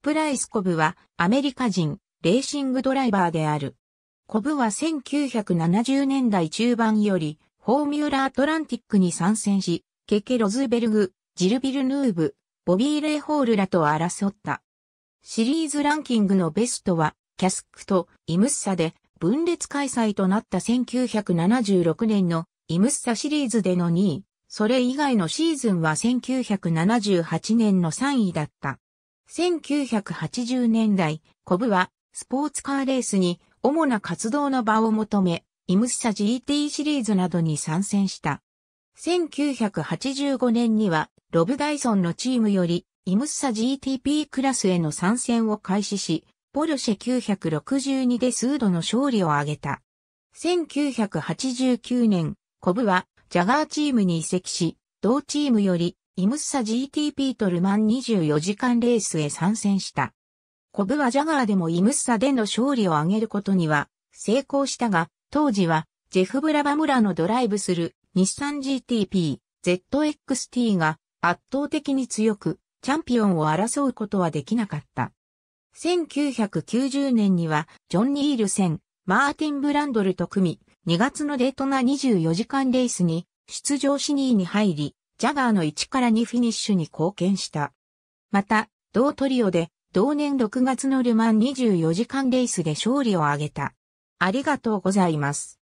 プライス・コブはアメリカ人、レーシングドライバーである。コブは1970年代中盤より、フォーミュラ・アトランティックに参戦し、ケケ・ロズベルグ、ジル・ビル・ヌーブ、ボビー・レイ・ホールらと争った。シリーズランキングのベストは、キャスクとイムッサで分裂開催となった1976年のイムッサシリーズでの2位、それ以外のシーズンは1978年の3位だった。1980年代、コブはスポーツカーレースに主な活動の場を求め、イムスサ GT シリーズなどに参戦した。1985年にはロブ・ダイソンのチームよりイムスサ GTP クラスへの参戦を開始し、ポルシェ962で数度の勝利を挙げた。1989年、コブはジャガーチームに移籍し、同チームよりイムッサ GTP とルマン24時間レースへ参戦した。コブはジャガーでもイムッサでの勝利を挙げることには成功したが、当時はジェフ・ブラバ村のドライブする日産 GTP、ZXT が圧倒的に強くチャンピオンを争うことはできなかった。1990年にはジョン・ニールセン、マーティン・ブランドルと組み、2月のデートナ24時間レースに出場し2位に入り、ジャガーの1から2フィニッシュに貢献した。また、同トリオで同年6月のルマン24時間レースで勝利を挙げた。ありがとうございます。